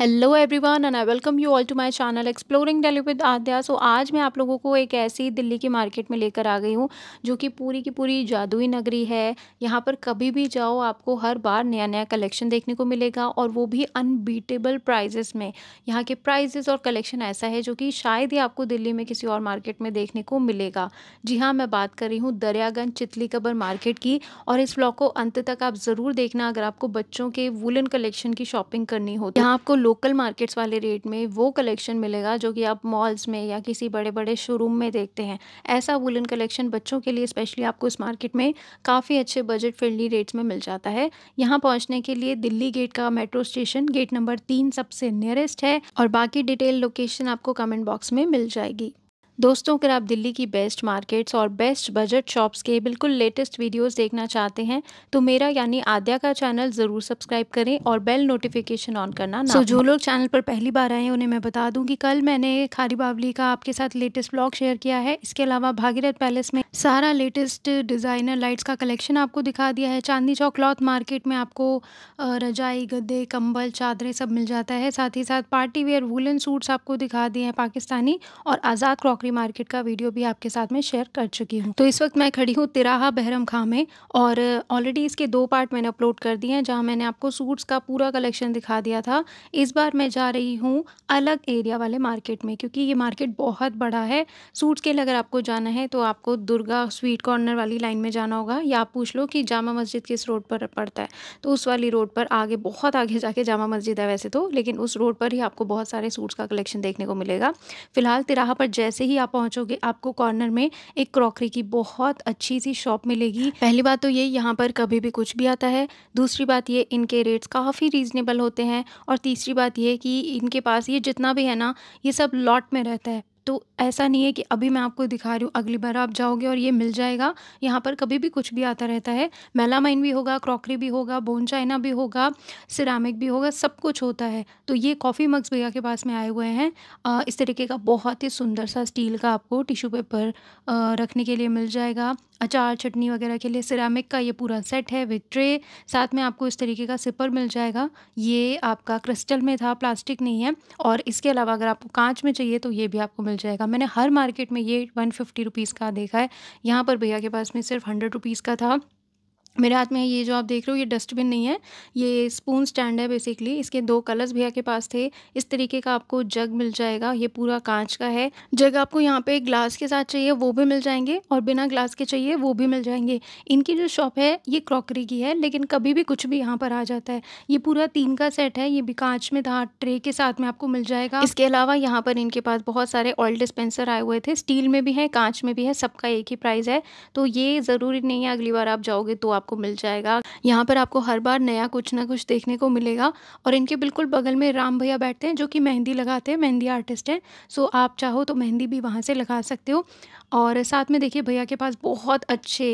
Hello everyone and I welcome you all to my channel exploring daily with Aadya so आज मैं आप लोगों को एक ऐसी दिल्ली की मार्केट में लेकर आ गई हूँ जो कि पूरी की पूरी जादुई नगरी है यहाँ पर कभी भी जाओ आपको हर बार नया नया कलेक्शन देखने को मिलेगा और वो भी अनबीटेबल प्राइजेस में यहाँ के प्राइजेस और कलेक्शन ऐसा है जो कि शायद ही आपको दिल्ली में किसी और मार्केट में देखने को मिलेगा जी हाँ मैं बात कर रही हूँ दरियागंज चितली कबर मार्केट की और इस ब्लॉग को अंत तक आप ज़रूर देखना अगर आपको बच्चों के वुलन कलेक्शन की शॉपिंग करनी हो तो यहाँ आपको लोकल मार्केट्स वाले रेट में वो कलेक्शन मिलेगा जो कि आप मॉल्स में या किसी बड़े बड़े शोरूम में देखते हैं ऐसा वुलन कलेक्शन बच्चों के लिए स्पेशली आपको इस मार्केट में काफ़ी अच्छे बजट फ्रेंडली रेट्स में मिल जाता है यहाँ पहुँचने के लिए दिल्ली गेट का मेट्रो स्टेशन गेट नंबर तीन सबसे नियरेस्ट है और बाकी डिटेल लोकेशन आपको कमेंट बॉक्स में मिल जाएगी दोस्तों अगर आप दिल्ली की बेस्ट मार्केट्स और बेस्ट बजट शॉप्स के बिल्कुल लेटेस्ट वीडियोस देखना चाहते हैं तो मेरा यानी आद्या का चैनल ज़रूर सब्सक्राइब करें और बेल नोटिफिकेशन ऑन करना ना so, जो लोग चैनल पर पहली बार आए हैं उन्हें मैं बता दूं कि कल मैंने खारी बावली का आपके साथ लेटेस्ट ब्लॉग शेयर किया है इसके अलावा भागीरथ पैलेस में सारा लेटेस्ट डिज़ाइनर लाइट्स का कलेक्शन आपको दिखा दिया है चांदनी चौक क्लॉथ मार्केट में आपको रजाई गद्दे कंबल चादरें सब मिल जाता है साथ ही साथ पार्टी वेयर वूलन सूट्स आपको दिखा दिए हैं पाकिस्तानी और आज़ाद क्रॉकरी भी मार्केट का वीडियो भी आपके साथ में शेयर कर चुकी हूँ तो इस वक्त मैं खड़ी हूँ तिराहा बहरम खां में और ऑलरेडी uh, इसके दो पार्ट मैंने अपलोड कर दिए हैं जहाँ मैंने आपको सूट्स का पूरा कलेक्शन दिखा दिया था इस बार मैं जा रही हूँ अलग एरिया वाले मार्केट में क्योंकि ये मार्केट बहुत बड़ा है सूट्स के लिए अगर आपको जाना है तो आपको दुर्गा स्वीट कॉर्नर वाली लाइन में जाना होगा या आप पूछ लो कि जामा मस्जिद किस रोड पर पड़ता है तो उस वाली रोड पर आगे बहुत आगे जाके जामा मस्जिद है वैसे तो लेकिन उस रोड पर ही आपको बहुत सारे सूट्स का कलेक्शन देखने को मिलेगा फिलहाल तिराहा पर जैसे ही आप पहुंचोगे आपको कॉर्नर में एक क्रॉकरी की बहुत अच्छी सी शॉप मिलेगी पहली बात तो ये यहाँ पर कभी भी कुछ भी आता है दूसरी बात ये इनके रेट्स काफ़ी रीज़नेबल होते हैं और तीसरी बात ये कि इनके पास ये जितना भी है ना ये सब लॉट में रहता है तो ऐसा नहीं है कि अभी मैं आपको दिखा रही हूँ अगली बार आप जाओगे और ये मिल जाएगा यहाँ पर कभी भी कुछ भी आता रहता है मेलामाइन भी होगा क्रॉकरी भी होगा बोन चाइना भी होगा सिरामिक भी होगा सब कुछ होता है तो ये कॉफ़ी मग्स भैया के पास में आए हुए हैं इस तरीके का बहुत ही सुंदर सा स्टील का आपको टिश्यू पेपर रखने के लिए मिल जाएगा अचार चटनी वगैरह के लिए सिरामिक का ये पूरा सेट है विथ ट्रे साथ में आपको इस तरीके का सिपर मिल जाएगा ये आपका क्रिस्टल में था प्लास्टिक नहीं है और इसके अलावा अगर आपको कांच में चाहिए तो ये भी आपको मिल जाएगा मैंने हर मार्केट में ये वन फिफ्टी रुपीज़ का देखा है यहाँ पर भैया के पास में सिर्फ हंड्रेड रुपीज़ का था मेरे हाथ में ये जो आप देख रहे हो ये डस्टबिन नहीं है ये स्पून स्टैंड है बेसिकली इसके दो कलर्स भैया के पास थे इस तरीके का आपको जग मिल जाएगा ये पूरा कांच का है जग आपको यहाँ पे ग्लास के साथ चाहिए वो भी मिल जाएंगे और बिना ग्लास के चाहिए वो भी मिल जाएंगे इनकी जो शॉप है ये क्रॉकरी की है लेकिन कभी भी कुछ भी यहाँ पर आ जाता है ये पूरा तीन का सेट है ये भी कांच में था ट्रे के साथ में आपको मिल जाएगा इसके अलावा यहाँ पर इनके पास बहुत सारे ऑयल डिस्पेंसर आए हुए थे स्टील में भी है कांच में भी है सबका एक ही प्राइस है तो ये ज़रूरी नहीं है अगली बार आप जाओगे तो आप आपको मिल जाएगा यहाँ पर आपको हर बार नया कुछ ना कुछ देखने को मिलेगा और इनके बिल्कुल बगल में राम भैया बैठते हैं जो कि मेहंदी लगाते हैं मेहंदी आर्टिस्ट हैं सो आप चाहो तो मेहंदी भी वहाँ से लगा सकते हो और साथ में देखिए भैया के पास बहुत अच्छे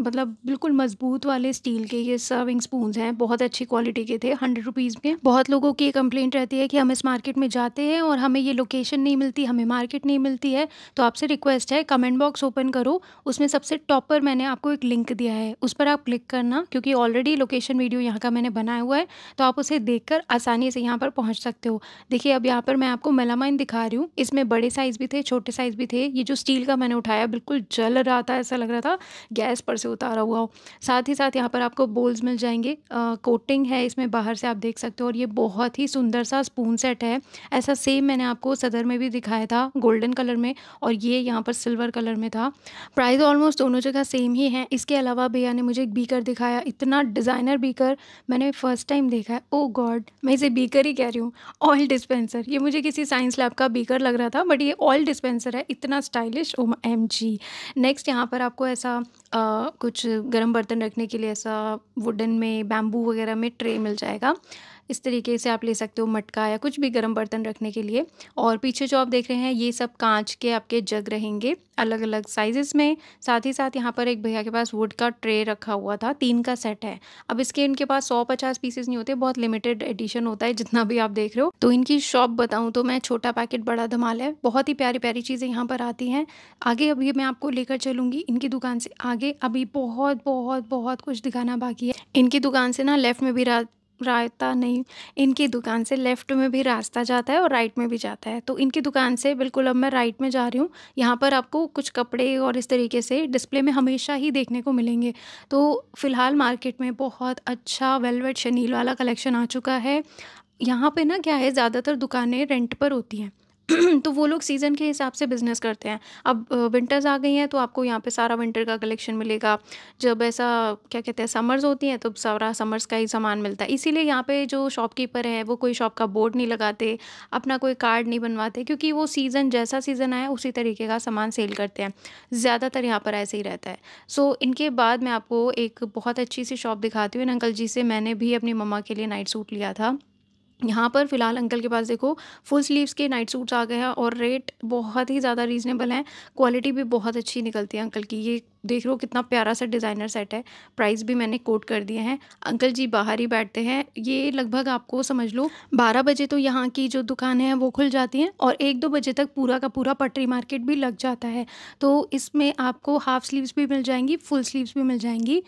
मतलब बिल्कुल मजबूत वाले स्टील के ये सर्विंग स्पून हैं बहुत अच्छी क्वालिटी के थे हंड्रेड रुपीज़ में बहुत लोगों की कंप्लेंट रहती है कि हम इस मार्केट में जाते हैं और हमें ये लोकेशन नहीं मिलती हमें मार्केट नहीं मिलती है तो आपसे रिक्वेस्ट है कमेंट बॉक्स ओपन करो उसमें सबसे टॉपर मैंने आपको एक लिंक दिया है उस पर आप क्लिक करना क्योंकि ऑलरेडी लोकेशन वीडियो यहाँ का मैंने बनाया हुआ है तो आप उसे देखकर आसानी से यहाँ पर पहुँच सकते हो देखिए अब यहाँ पर मैं आपको मेलामाइन दिखा रही हूँ इसमें बड़े साइज़ भी थे छोटे साइज़ भी थे ये जो स्टील का मैंने उठाया बिल्कुल जल रहा था ऐसा लग रहा था गैस पर से उतारा हुआ हो साथ ही साथ यहाँ पर आपको बोल्स मिल जाएंगे आ, कोटिंग है इसमें बाहर से आप देख सकते हो और ये बहुत ही सुंदर सा स्पून सेट है ऐसा सेम मैंने आपको सदर में भी दिखाया था गोल्डन कलर में और ये यहाँ पर सिल्वर कलर में था प्राइस ऑलमोस्ट दोनों जगह सेम ही है इसके अलावा भैया ने मुझे बीकर दिखाया इतना डिज़ाइनर बीकर मैंने फर्स्ट टाइम देखा है ओ oh गॉड मैं इसे बीकर ही कह रही हूँ ऑयल डिस्पेंसर ये मुझे किसी साइंस लैब का बीकर लग रहा था बट ये ऑयल डिस्पेंसर है इतना stylish O M G next यहाँ पर आपको ऐसा आ, कुछ गर्म बर्तन रखने के लिए ऐसा वुडन में बैम्बू वगैरह में ट्रे मिल जाएगा इस तरीके से आप ले सकते हो मटका या कुछ भी गर्म बर्तन रखने के लिए और पीछे जो आप देख रहे हैं ये सब कांच के आपके जग रहेंगे अलग अलग साइजेस में साथ ही साथ यहाँ पर एक भैया के पास वुड का ट्रे रखा हुआ था तीन का सेट है अब इसके इनके पास सौ पचास पीसेस नहीं होते बहुत लिमिटेड एडिशन होता है जितना भी आप देख रहे हो तो इनकी शॉप बताऊँ तो मैं छोटा पैकेट बड़ा धमाल है बहुत ही प्यारी प्यारी चीज़ें यहाँ पर आती हैं आगे अभी मैं आपको लेकर चलूँगी इनकी दुकान से आगे अभी बहुत बहुत बहुत कुछ दिखाना बाकी है इनकी दुकान से ना लेफ्ट में भी रायता नहीं इनकी दुकान से लेफ़्ट में भी रास्ता जाता है और राइट में भी जाता है तो इनकी दुकान से बिल्कुल अब मैं राइट में जा रही हूँ यहाँ पर आपको कुछ कपड़े और इस तरीके से डिस्प्ले में हमेशा ही देखने को मिलेंगे तो फ़िलहाल मार्केट में बहुत अच्छा वेलवेट शनील वाला कलेक्शन आ चुका है यहाँ पे ना क्या है ज़्यादातर दुकानें रेंट पर होती हैं तो वो लोग सीज़न के हिसाब से बिज़नेस करते हैं अब विंटर्स आ गई हैं तो आपको यहाँ पे सारा विंटर का कलेक्शन मिलेगा जब ऐसा क्या कहते हैं समर्स होती हैं तो सारा समर्स का ही सामान मिलता है इसीलिए यहाँ पे जो शॉपकीपर हैं वो कोई शॉप का बोर्ड नहीं लगाते अपना कोई कार्ड नहीं बनवाते क्योंकि वो सीज़न जैसा सीज़न आया उसी तरीके का सामान सेल करते हैं ज़्यादातर यहाँ पर ऐसे ही रहता है सो so, इनके बाद मैं आपको एक बहुत अच्छी सी शॉप दिखाती हूँ अंकल जी से मैंने भी अपनी मम्मा के लिए नाइट सूट लिया था यहाँ पर फ़िलहाल अंकल के पास देखो फुल स्लीव्स के नाइट सूट्स आ गए हैं और रेट बहुत ही ज़्यादा रीज़नेबल हैं क्वालिटी भी बहुत अच्छी निकलती है अंकल की ये देख लो कितना प्यारा सा डिज़ाइनर सेट है प्राइस भी मैंने कोट कर दिए हैं अंकल जी बाहर ही बैठते हैं ये लगभग आपको समझ लो बारह बजे तो यहाँ की जो दुकानें हैं वो खुल जाती हैं और एक दो बजे तक पूरा का पूरा पटरी मार्केट भी लग जाता है तो इसमें आपको हाफ स्लीव्स भी मिल जाएंगी फुल स्लीव्स भी मिल जाएंगी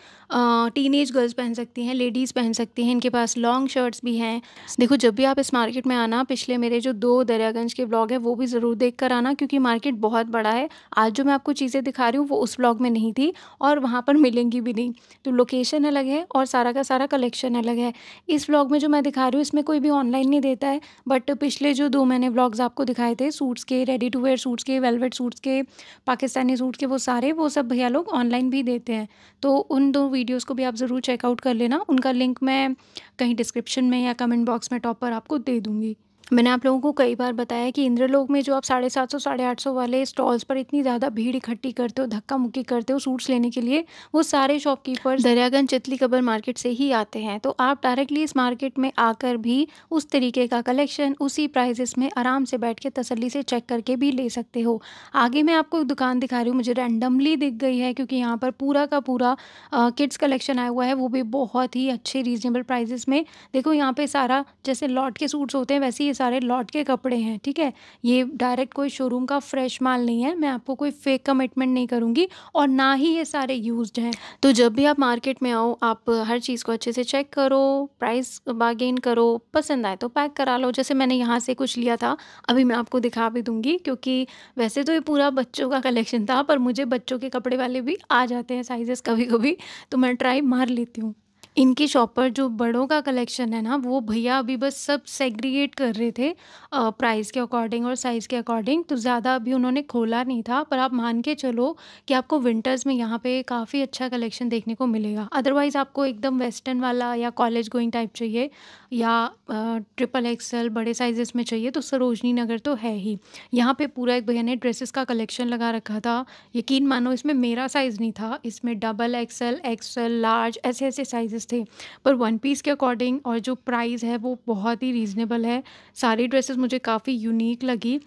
टीन एज गर्ल्स पहन सकती हैं लेडीज़ पहन सकती हैं इनके पास लॉन्ग शर्ट्स भी हैं देखो जब भी आप इस मार्केट में आना पिछले मेरे जो दो दरियागंज के ब्लॉग है वो भी ज़रूर देख कर आना क्योंकि मार्केट बहुत बड़ा है आज जो मैं आपको चीज़ें दिखा रही हूँ वो उस ब्लॉग में नहीं नहीं थी और वहाँ पर मिलेंगी भी नहीं तो लोकेशन अलग है और सारा का सारा कलेक्शन अलग है इस व्लॉग में जो मैं दिखा रही हूँ इसमें कोई भी ऑनलाइन नहीं देता है बट पिछले जो दो मैंने व्लॉग्स आपको दिखाए थे सूट्स के रेडी टू वेयर सूट्स के वेलवेट सूट्स के पाकिस्तानी सूट्स के वो सारे वो सब भैया लोग ऑनलाइन भी देते हैं तो उन दो वीडियोज़ को भी आप ज़रूर चेकआउट कर लेना उनका लिंक मैं कहीं डिस्क्रिप्शन में या कमेंट बॉक्स में टॉप पर आपको दे दूँगी मैंने आप लोगों को कई बार बताया कि इंद्रलोक में जो आप साढ़े सात सौ साढ़े आठ सौ वाले स्टॉल्स पर इतनी ज़्यादा भीड़ इकट्ठी करते हो धक्का मुक्की करते हो सूट्स लेने के लिए वो सारे शॉपकीपर दरियागंज चितली कबर मार्केट से ही आते हैं तो आप डायरेक्टली इस मार्केट में आकर भी उस तरीके का कलेक्शन उसी प्राइजेस में आराम से बैठ के तसली से चेक करके भी ले सकते हो आगे मैं आपको एक दुकान दिखा रही हूँ मुझे रैंडमली दिख गई है क्योंकि यहाँ पर पूरा का पूरा किड्स कलेक्शन आया हुआ है वो भी बहुत ही अच्छे रीजनेबल प्राइजेस में देखो यहाँ पर सारा जैसे लॉट के सूट्स होते हैं वैसे ही सारे लॉट के कपड़े हैं ठीक है ये डायरेक्ट कोई शोरूम का फ्रेश माल नहीं है मैं आपको कोई फेक कमिटमेंट नहीं करूँगी और ना ही ये सारे यूज हैं तो जब भी आप मार्केट में आओ आप हर चीज़ को अच्छे से चेक करो प्राइस बार्गेन करो पसंद आए तो पैक करा लो जैसे मैंने यहाँ से कुछ लिया था अभी मैं आपको दिखा भी दूँगी क्योंकि वैसे तो ये पूरा बच्चों का कलेक्शन था पर मुझे बच्चों के कपड़े वाले भी आ जाते हैं साइजेस कभी कभी तो मैं ट्राई मार लेती हूँ इनकी शॉप पर जो बड़ों का कलेक्शन है ना वो भैया अभी बस सब सेग्रीगेट कर रहे थे प्राइस के अकॉर्डिंग और साइज़ के अकॉर्डिंग तो ज़्यादा अभी उन्होंने खोला नहीं था पर आप मान के चलो कि आपको विंटर्स में यहाँ पे काफ़ी अच्छा कलेक्शन देखने को मिलेगा अदरवाइज़ आपको एकदम वेस्टर्न वाला या कॉलेज गोइंग टाइप चाहिए या ट्रिपल एक्सल बड़े साइजेस में चाहिए तो सरोजनी नगर तो है ही यहाँ पर पूरा एक भैया ने ड्रेसेस का कलेक्शन लगा रखा था यकीन मानो इसमें मेरा साइज़ नहीं था इसमें डबल एक्सल एक्सल लार्ज ऐसे ऐसे साइजेस थे पर वन पीस के अकॉर्डिंग और जो प्राइस है वो बहुत ही रीज़नेबल है सारी ड्रेसेस मुझे काफ़ी यूनिक लगी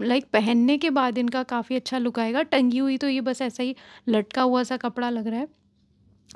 लाइक पहनने के बाद इनका काफ़ी अच्छा लुक आएगा टंगी हुई तो ये बस ऐसा ही लटका हुआ सा कपड़ा लग रहा है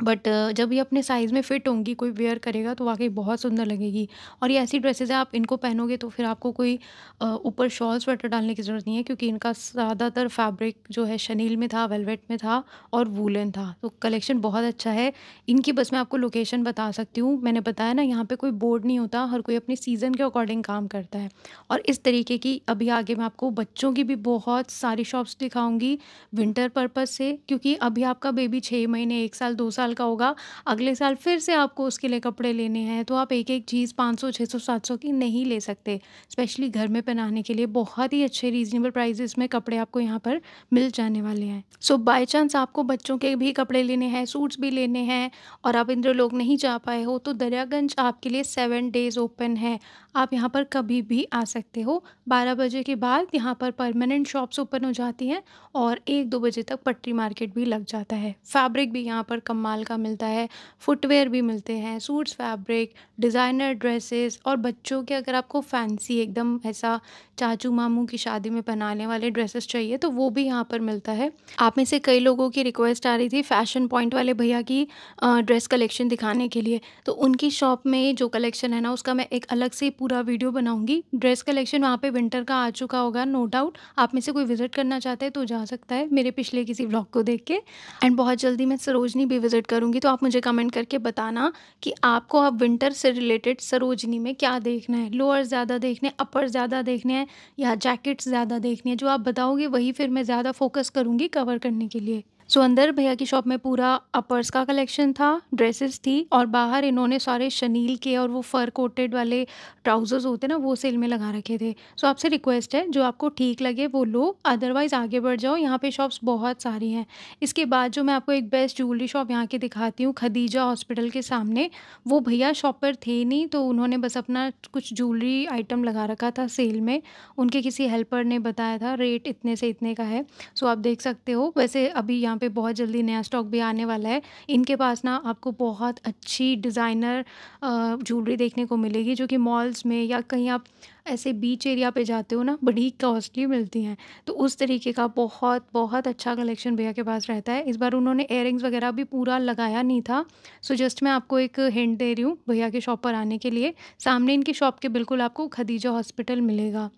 बट uh, जब ये अपने साइज़ में फ़िट होंगी कोई वेयर करेगा तो वाकई बहुत सुंदर लगेगी और ये ऐसी ड्रेसेस हैं आप इनको पहनोगे तो फिर आपको कोई ऊपर शॉल स्वेटर डालने की ज़रूरत नहीं है क्योंकि इनका ज़्यादातर फैब्रिक जो है शनील में था वेलवेट में था और वूलन था तो कलेक्शन बहुत अच्छा है इनकी बस मैं आपको लोकेशन बता सकती हूँ मैंने बताया ना यहाँ पर कोई बोर्ड नहीं होता हर कोई अपने सीज़न के अकॉर्डिंग काम करता है और इस तरीके की अभी आगे मैं आपको बच्चों की भी बहुत सारी शॉप्स दिखाऊँगी विंटर पर्पज़ से क्योंकि अभी आपका बेबी छः महीने एक साल दो साल साल का होगा अगले साल फिर से आपको उसके लिए कपड़े लेने हैं तो आप एक एक चीज़ पाँच सौ छः सौ सात सौ की नहीं ले सकते स्पेशली घर में पहनाने के लिए बहुत ही अच्छे रीजनेबल प्राइजेस में कपड़े आपको यहाँ पर मिल जाने वाले हैं सो बाय चांस आपको बच्चों के भी कपड़े लेने हैं सूट्स भी लेने हैं और आप इंद्र लोग नहीं जा पाए हो तो दरियागंज आपके लिए सेवन डेज ओपन है आप यहाँ पर कभी भी आ सकते हो बारह बजे के बाद यहाँ पर परमानेंट शॉप्स ओपन हो जाती हैं और एक दो बजे तक पटरी मार्केट भी लग जाता है फैब्रिक भी यहाँ पर कमाल साल का मिलता है फुटवेयर भी मिलते हैं सूट्स फैब्रिक डिज़ाइनर ड्रेसेस और बच्चों के अगर आपको फैंसी एकदम ऐसा चाचू मामू की शादी में पहनाने वाले ड्रेसेस चाहिए तो वो भी यहाँ पर मिलता है आप में से कई लोगों की रिक्वेस्ट आ रही थी फैशन पॉइंट वाले भैया की ड्रेस कलेक्शन दिखाने के लिए तो उनकी शॉप में जो कलेक्शन है ना उसका मैं एक अलग से पूरा वीडियो बनाऊंगी ड्रेस कलेक्शन वहाँ पर विंटर का आ चुका होगा नो डाउट आप में से कोई विजिट करना चाहते हैं तो जा सकता है मेरे पिछले किसी ब्लॉग को देख के एंड बहुत जल्दी मैं सरोजनी भी विजिट करूँगी तो आप मुझे कमेंट करके बताना कि आपको अब विंटर से रिलेटेड सरोजनी में क्या देखना है लोअर ज़्यादा देखने अपर ज़्यादा देखने हैं या जैकेट्स ज़्यादा देखनी है जो आप बताओगे वही फिर मैं ज़्यादा फोकस करूँगी कवर करने के लिए सो अंदर भैया की शॉप में पूरा अपर्स का कलेक्शन था ड्रेसेस थी और बाहर इन्होंने सारे शनील के और वो फ़र कोटेड वाले ट्राउज़र्स होते ना वो सेल में लगा रखे थे सो आपसे रिक्वेस्ट है जो आपको ठीक लगे वो लो अदरवाइज़ आगे बढ़ जाओ यहाँ पे शॉप्स बहुत सारी हैं इसके बाद जो मैं आपको एक बेस्ट ज्वेलरी शॉप यहाँ की दिखाती हूँ खदीजा हॉस्पिटल के सामने वो भैया शॉप पर थे नहीं तो उन्होंने बस अपना कुछ ज्वेलरी आइटम लगा रखा था सेल में उनके किसी हेल्पर ने बताया था रेट इतने से इतने का है सो आप देख सकते हो वैसे अभी यहाँ पे बहुत जल्दी नया स्टॉक भी आने वाला है इनके पास ना आपको बहुत अच्छी डिज़ाइनर ज्वेलरी देखने को मिलेगी जो कि मॉल्स में या कहीं आप ऐसे बीच एरिया पे जाते हो ना बड़ी कॉस्टली मिलती हैं तो उस तरीके का बहुत बहुत अच्छा कलेक्शन भैया के पास रहता है इस बार उन्होंने एयरिंग्स वगैरह भी पूरा लगाया नहीं था सो जस्ट मैं आपको एक हिंट दे रही हूँ भैया के शॉप पर आने के लिए सामने इनकी शॉप के बिल्कुल आपको खदीजा हॉस्पिटल मिलेगा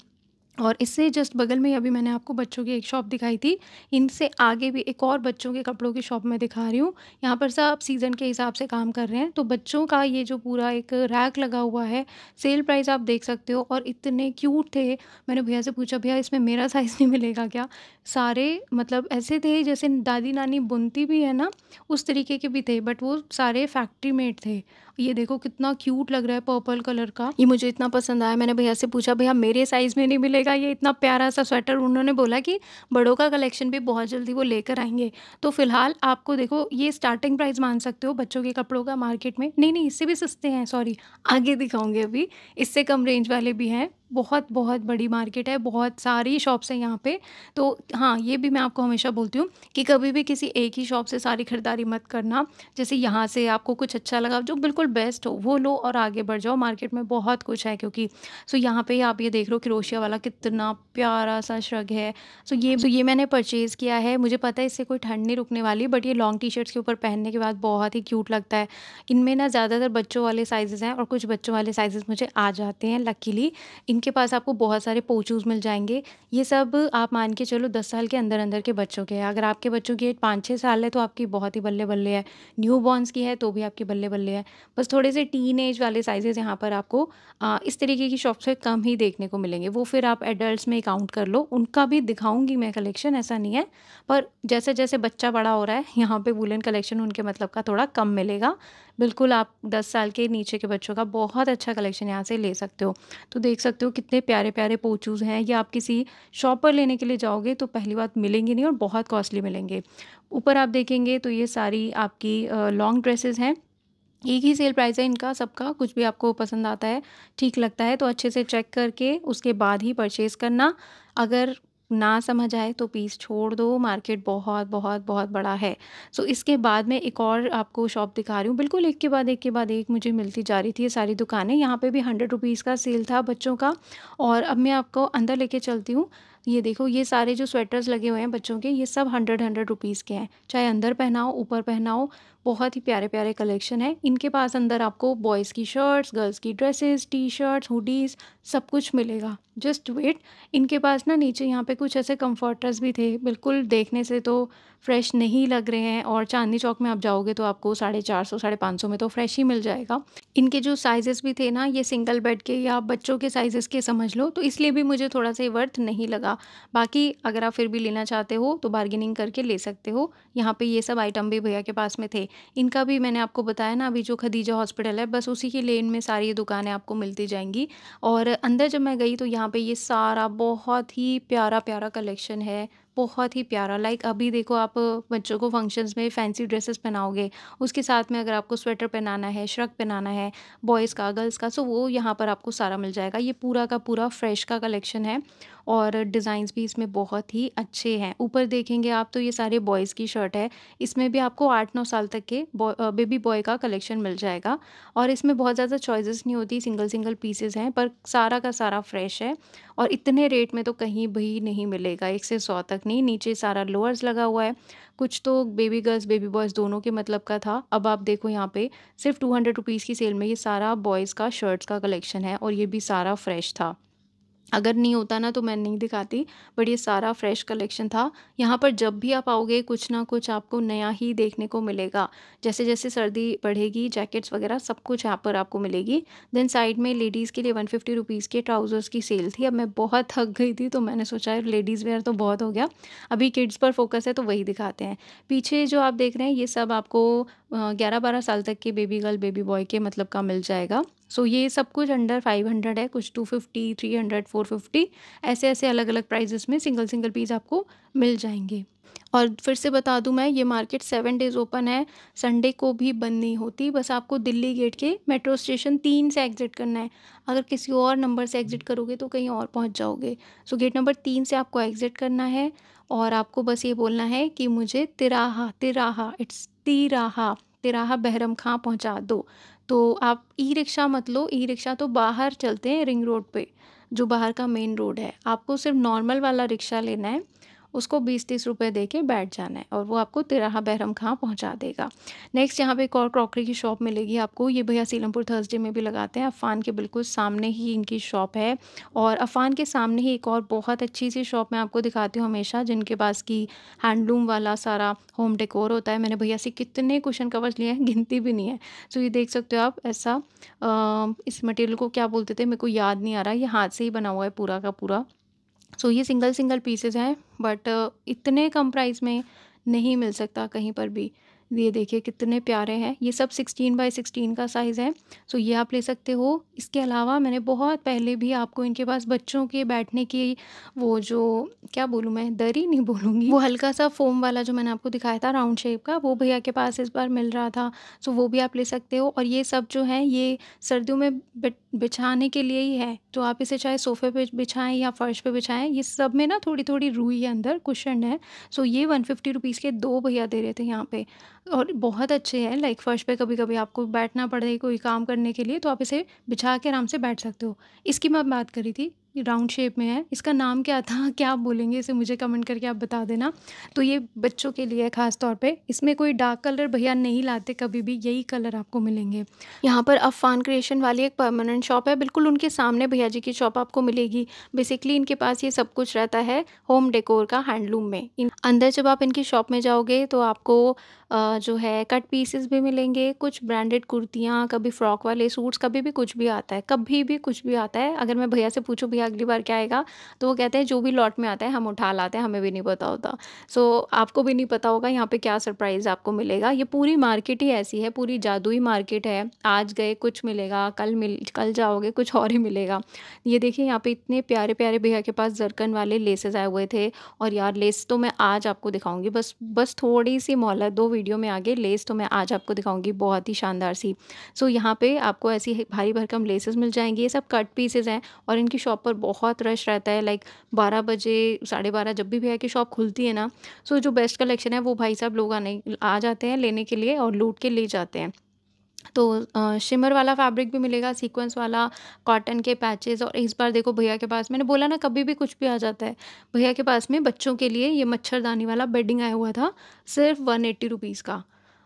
और इससे जस्ट बगल में अभी मैंने आपको बच्चों की एक शॉप दिखाई थी इनसे आगे भी एक और बच्चों के कपड़ों की शॉप मैं दिखा रही हूँ यहाँ पर सब सीज़न के हिसाब से काम कर रहे हैं तो बच्चों का ये जो पूरा एक रैक लगा हुआ है सेल प्राइस आप देख सकते हो और इतने क्यूट थे मैंने भैया से पूछा भैया इसमें मेरा साइज़ नहीं मिलेगा क्या सारे मतलब ऐसे थे जैसे दादी नानी बुनती भी है ना उस तरीके के भी थे बट वो सारे फैक्ट्री मेड थे ये देखो कितना क्यूट लग रहा है पर्पल कलर का ये मुझे इतना पसंद आया मैंने भैया से पूछा भैया मेरे साइज़ में नहीं मिलेगा का ये इतना प्यारा सा स्वेटर उन्होंने बोला कि बड़ों का कलेक्शन भी बहुत जल्दी वो लेकर आएंगे तो फिलहाल आपको देखो ये स्टार्टिंग प्राइस मान सकते हो बच्चों के कपड़ों का मार्केट में नहीं नहीं इससे भी सस्ते हैं सॉरी आगे दिखाऊंगे अभी इससे कम रेंज वाले भी हैं बहुत बहुत बड़ी मार्केट है बहुत सारी शॉप्स हैं यहाँ पे तो हाँ ये भी मैं आपको हमेशा बोलती हूँ कि कभी भी किसी एक ही शॉप से सारी ख़रीदारी मत करना जैसे यहाँ से आपको कुछ अच्छा लगा जो बिल्कुल बेस्ट हो वो लो और आगे बढ़ जाओ मार्केट में बहुत कुछ है क्योंकि सो यहाँ पर आप ये देख रहे हो क्रोशिया वाला कितना प्यारा सा श्रग है सो ये सो तो ये मैंने परचेज़ किया है मुझे पता है इससे कोई ठंड नहीं रुकने वाली बट ये लॉन्ग टी शर्ट्स के ऊपर पहनने के बाद बहुत ही क्यूट लगता है इनमें ना ज़्यादातर बच्चों वाले साइज़ हैं और कुछ बच्चों वाले साइज़ मुझे आ जाते हैं लकीली इन इनके पास आपको बहुत सारे पोचूज मिल जाएंगे ये सब आप मान के चलो दस साल के अंदर अंदर के बच्चों के हैं अगर आपके बच्चों की एज पाँच छः साल है तो आपकी बहुत ही बल्ले बल्ले है न्यू बॉर्नस की है तो भी आपकी बल्ले बल्ले है बस थोड़े से टीन एज वाले साइजेज़ यहाँ पर आपको आ, इस तरीके की शॉप से कम ही देखने को मिलेंगे वो फिर आप एडल्ट में काउंट कर लो उनका भी दिखाऊंगी मैं कलेक्शन ऐसा नहीं है पर जैसे जैसे बच्चा बड़ा हो रहा है यहाँ पर वुलन कलेक्शन उनके मतलब का थोड़ा कम मिलेगा बिल्कुल आप दस साल के नीचे के बच्चों का बहुत अच्छा कलेक्शन यहाँ से ले सकते हो तो देख सकते हो कितने प्यारे प्यारे पोचूज़ हैं या आप किसी शॉप पर लेने के लिए जाओगे तो पहली बात मिलेंगे नहीं और बहुत कॉस्टली मिलेंगे ऊपर आप देखेंगे तो ये सारी आपकी लॉन्ग ड्रेसेस हैं एक ही सेल प्राइस है इनका सबका कुछ भी आपको पसंद आता है ठीक लगता है तो अच्छे से चेक करके उसके बाद ही परचेज़ करना अगर ना समझ आए तो पीस छोड़ दो मार्केट बहुत बहुत बहुत बड़ा है सो इसके बाद मैं एक और आपको शॉप दिखा रही हूँ बिल्कुल एक के बाद एक के बाद एक मुझे मिलती जा रही थी ये सारी दुकानें यहाँ पे भी हंड्रेड रुपीज़ का सेल था बच्चों का और अब मैं आपको अंदर लेके चलती हूँ ये देखो ये सारे जो स्वेटर्स लगे हुए हैं बच्चों के ये सब हंड्रेड हंड्रेड रुपीज़ के हैं चाहे अंदर पहनाओ ऊपर पहनाओ बहुत ही प्यारे प्यारे कलेक्शन है इनके पास अंदर आपको बॉयज़ की शर्ट्स गर्ल्स की ड्रेसेस टी शर्ट्स हुडीज़ सब कुछ मिलेगा जस्ट वेट इनके पास ना नीचे यहाँ पे कुछ ऐसे कम्फर्टर्स भी थे बिल्कुल देखने से तो फ्रेश नहीं लग रहे हैं और चांदनी चौक में आप जाओगे तो आपको साढ़े चार सौ साढ़े पाँच सौ में तो फ्रेश ही मिल जाएगा इनके जो साइजेस भी थे ना ये सिंगल बेड के या बच्चों के साइजेस के समझ लो तो इसलिए भी मुझे थोड़ा सा वर्थ नहीं लगा बाकी अगर आप फिर भी लेना चाहते हो तो बार्गेनिंग करके ले सकते हो यहाँ पर ये सब आइटम भी भैया के पास में थे इनका भी मैंने आपको बताया ना अभी जो खदीजा हॉस्पिटल है बस उसी की लेन में सारी दुकानें आपको मिलती जाएंगी और अंदर जब मैं गई तो यहाँ पर ये सारा बहुत ही प्यारा प्यारा कलेक्शन है बहुत ही प्यारा लाइक अभी देखो आप बच्चों को फंक्शंस में फैंसी ड्रेसेस पहनाओगे उसके साथ में अगर आपको स्वेटर पहनाना है श्रक पहनाना है बॉयज़ का गर्ल्स का सो वो यहाँ पर आपको सारा मिल जाएगा ये पूरा का पूरा फ्रेश का कलेक्शन है और डिज़ाइंस भी इसमें बहुत ही अच्छे हैं ऊपर देखेंगे आप तो ये सारे बॉयज़ की शर्ट है इसमें भी आपको आठ नौ साल तक के बेबी बॉय का कलेक्शन मिल जाएगा और इसमें बहुत ज़्यादा चॉइसेस नहीं होती सिंगल सिंगल पीसेज हैं पर सारा का सारा फ्रेश है और इतने रेट में तो कहीं भी नहीं मिलेगा एक से सौ तक नहीं नीचे सारा लोअर्स लगा हुआ है कुछ तो बेबी गर्ल्स बेबी बॉयज़ दोनों के मतलब का था अब आप देखो यहाँ पे सिर्फ टू हंड्रेड रुपीज़ की सेल में ये सारा बॉयज़ का शर्ट्स का कलेक्शन है और ये भी सारा फ्रेश था अगर नहीं होता ना तो मैं नहीं दिखाती बट ये सारा फ्रेश कलेक्शन था यहाँ पर जब भी आप आओगे कुछ ना कुछ आपको नया ही देखने को मिलेगा जैसे जैसे सर्दी बढ़ेगी जैकेट्स वगैरह सब कुछ यहाँ पर आपको मिलेगी देन साइड में लेडीज़ के लिए वन फिफ्टी रुपीज़ के ट्राउज़र्स की सेल थी अब मैं बहुत थक गई थी तो मैंने सोचा लेडीज़ वेयर तो बहुत हो गया अभी किड्स पर फोकस है तो वही दिखाते हैं पीछे जो आप देख रहे हैं ये सब आपको ग्यारह बारह साल तक के बेबी गर्ल बेबी बॉय के मतलब का मिल जाएगा सो ये सब कुछ अंडर फाइव हंड्रेड है कुछ two fifty three hundred four fifty ऐसे ऐसे अलग अलग प्राइजेस में सिंगल सिंगल पीस आपको मिल जाएंगे और फिर से बता दूं मैं ये मार्केट सेवन डेज़ ओपन है संडे को भी बंद नहीं होती बस आपको दिल्ली गेट के मेट्रो स्टेशन तीन से एग्ज़िट करना है अगर किसी और नंबर से एग्ज़िट करोगे तो कहीं और पहुंच जाओगे सो गेट नंबर तीन से आपको एग्ज़िट करना है और आपको बस ये बोलना है कि मुझे तिराहा तिराहा इट्स तिराहा तिराहा बहरम खां पहुँचा दो तो आप ई रिक्शा मत लो ई रिक्शा तो बाहर चलते हैं रिंग रोड पे जो बाहर का मेन रोड है आपको सिर्फ नॉर्मल वाला रिक्शा लेना है उसको बीस तीस रुपये दे के बैठ जाना है और वो आपको तिराहा बहरम खां पहुँचा देगा नेक्स्ट यहाँ पर एक और क्रॉकरी की शॉप मिलेगी आपको ये भैया सीलमपुर थर्सडे में भी लगाते हैं अफ़ान के बिल्कुल सामने ही इनकी शॉप है और अफ़ान के सामने ही एक और बहुत अच्छी सी शॉप मैं आपको दिखाती हूँ हमेशा जिनके पास की हैंडलूम वाला सारा होम डेकोर होता है मैंने भैया से कितने क्वेश्चन कवर्स लिए हैं गिनती भी नहीं है सो ये देख सकते हो आप ऐसा आ, इस मटेरियल को क्या बोलते थे मेरे को याद नहीं आ रहा ये हाथ से ही बना हुआ है पूरा का पूरा सो so, ये सिंगल सिंगल पीसेज हैं बट uh, इतने कम प्राइस में नहीं मिल सकता कहीं पर भी ये देखिए कितने प्यारे हैं ये सब 16 बाय 16 का साइज़ है सो ये आप ले सकते हो इसके अलावा मैंने बहुत पहले भी आपको इनके पास बच्चों के बैठने की वो जो क्या बोलूँ मैं दरी नहीं बोलूँगी वो हल्का सा फोम वाला जो मैंने आपको दिखाया था राउंड शेप का वो भैया के पास इस बार मिल रहा था सो वो भी आप ले सकते हो और ये सब जो है ये सर्दियों में बट बिछाने के लिए ही है तो आप इसे चाहे सोफे पे बिछाएं या फर्श पे बिछाएं ये सब में ना थोड़ी थोड़ी रुई है अंदर कुशन है सो ये वन फिफ्टी रुपीज़ के दो भैया दे रहे थे यहाँ पे और बहुत अच्छे हैं लाइक फर्श पे कभी कभी आपको बैठना पड़े कोई काम करने के लिए तो आप इसे बिछा के आराम से बैठ सकते हो इसकी मैं बात करी थी राउंड शेप में है इसका नाम क्या था क्या आप बोलेंगे इसे मुझे कमेंट करके आप बता देना तो ये बच्चों के लिए है ख़ास तौर पे इसमें कोई डार्क कलर भैया नहीं लाते कभी भी यही कलर आपको मिलेंगे यहाँ पर अफान क्रिएशन वाली एक परमानेंट शॉप है बिल्कुल उनके सामने भैया जी की शॉप आपको मिलेगी बेसिकली इनके पास ये सब कुछ रहता है होम डेकोर का हैंडलूम में अंदर जब आप इनकी शॉप में जाओगे तो आपको जो है कट पीसेस भी मिलेंगे, कुछ ब्रांडेड कुर्तियाँ, कभी फ्रॉक वाले सूट्स, कभी भी कुछ भी आता है, कभी भी कुछ भी आता है। अगर मैं भैया से पूछूँ, "भैया अगली बार क्या आएगा?" तो वो कहते हैं, "जो भी लॉट में आता है, हम उठा लाते हैं, हमें भी नहीं पता होता।" सो आपको भी नहीं पता होगा यहाँ पर क्या सरप्राइज़ आपको मिलेगा। ये पूरी मार्केट ही ऐसी है, पूरी जादुई मार्केट है। आज गए कुछ मिलेगा, कल मिल कल जाओगे कुछ और ही मिलेगा। ये देखिए यहाँ पे इतने प्यारे-प्यारे भैया के पास ज़रकन वाले लेसेस आए हुए थे और यार लेस तो मैं आज आपको दिखाऊँगी बस बस थोड़ी-सी मोहलत दो वीडियो वीडियो में आगे लेस तो मैं आज आपको दिखाऊंगी बहुत ही शानदार सी सो so, यहाँ पे आपको ऐसी भारी भरकम लेसेस मिल जाएंगी ये सब कट पीसेज हैं और इनकी शॉप पर बहुत रश रहता है लाइक बारह बजे साढ़े बारह जब भी भैया की शॉप खुलती है ना सो so, जो बेस्ट कलेक्शन है वो भाई साहब लोग आने आ जाते हैं लेने के लिए और लूट के ले जाते हैं तो शिमर वाला फैब्रिक भी मिलेगा सीक्वेंस वाला कॉटन के पैचेस और इस बार देखो भैया के पास मैंने बोला ना कभी भी कुछ भी आ जाता है भैया के पास में बच्चों के लिए ये मच्छरदानी वाला बेडिंग आया हुआ था सिर्फ वन एट्टी रुपीज़ का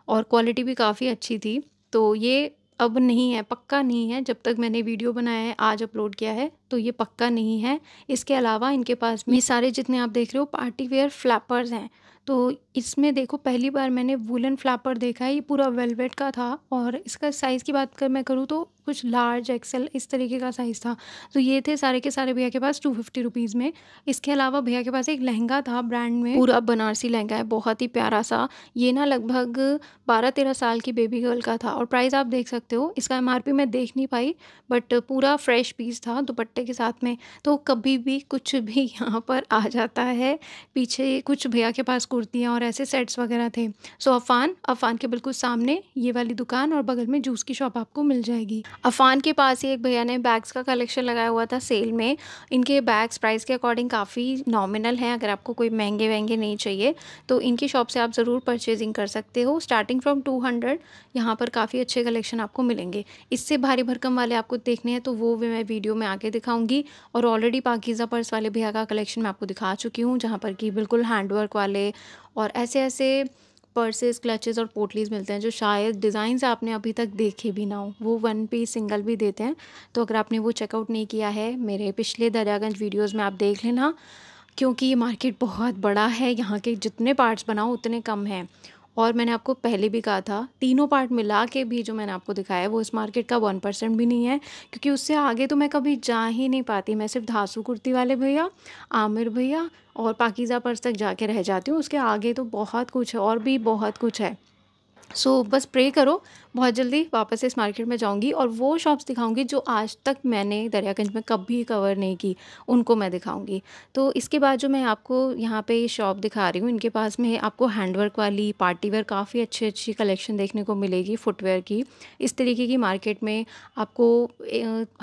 और क्वालिटी भी काफ़ी अच्छी थी तो ये अब नहीं है पक्का नहीं है जब तक मैंने वीडियो बनाया है आज अपलोड किया है तो ये पक्का नहीं है इसके अलावा इनके पास में सारे जितने आप देख रहे हो पार्टी वेयर फ्लैपर्स हैं तो इसमें देखो पहली बार मैंने वुलन फ्लापर देखा है ये पूरा वेलवेट का था और इसका साइज़ की बात कर मैं करूँ तो कुछ लार्ज एक्सेल इस तरीके का साइज़ था तो ये थे सारे के सारे भैया के पास टू फिफ्टी रुपीज़ में इसके अलावा भैया के पास एक लहंगा था ब्रांड में पूरा बनारसी लहंगा है बहुत ही प्यारा सा ये ना लगभग बारह तेरह साल की बेबी गर्ल का था और प्राइस आप देख सकते हो इसका एम मैं देख नहीं पाई बट पूरा फ्रेश पीस था दुपट्टे के साथ में तो कभी भी कुछ भी यहाँ पर आ जाता है पीछे कुछ भैया के पास कुर्तियाँ और ऐसे सेट्स वगैरह थे सो अफान अफान के बिल्कुल सामने ये वाली दुकान और बगल में जूस की शॉप आपको मिल जाएगी अफ़ान के पास ही एक भैया ने बैग्स का कलेक्शन लगाया हुआ था सेल में इनके बैग्स प्राइस के अकॉर्डिंग काफ़ी नॉमिनल हैं अगर आपको कोई महंगे वहंगे नहीं चाहिए तो इनकी शॉप से आप ज़रूर परचेजिंग कर सकते हो स्टार्टिंग फ्रॉम टू हंड्रेड यहाँ पर काफ़ी अच्छे कलेक्शन आपको मिलेंगे इससे भारी भरकम वाले आपको देखने हैं तो वो भी मैं वीडियो में आके दिखाऊँगी और ऑलरेडी पाकिज़ा पर्स वाले भैया का कलेक्शन मैं आपको दिखा चुकी हूँ जहाँ पर कि बिल्कुल हैंडवर्क वाले और ऐसे ऐसे पर्सेस क्लचेस और पोटलीज मिलते हैं जो शायद डिज़ाइन आपने अभी तक देखे भी ना हो वो वन पीस सिंगल भी देते हैं तो अगर आपने वो चेकआउट नहीं किया है मेरे पिछले दरियागंज वीडियोज़ में आप देख लेना क्योंकि ये मार्केट बहुत बड़ा है यहाँ के जितने पार्ट्स बनाओ उतने कम हैं और मैंने आपको पहले भी कहा था तीनों पार्ट मिला के भी जो मैंने आपको दिखाया है वो इस मार्केट का वन परसेंट भी नहीं है क्योंकि उससे आगे तो मैं कभी जा ही नहीं पाती मैं सिर्फ धासू कुर्ती वाले भैया आमिर भैया और पाकिज़ा पर्स तक जाके रह जाती हूँ उसके आगे तो बहुत कुछ है और भी बहुत कुछ है सो so, बस प्रे करो बहुत जल्दी वापस इस मार्केट में जाऊँगी और वो शॉप्स दिखाऊँगी जो आज तक मैंने दरियागंज में कभी कवर नहीं की उनको मैं दिखाऊँगी तो इसके बाद जो मैं आपको यहाँ पे ये शॉप दिखा रही हूँ इनके पास में आपको हैंडवर्क वाली पार्टी वेयर काफ़ी अच्छी अच्छी कलेक्शन देखने को मिलेगी फुटवेयर की इस तरीके की मार्केट में आपको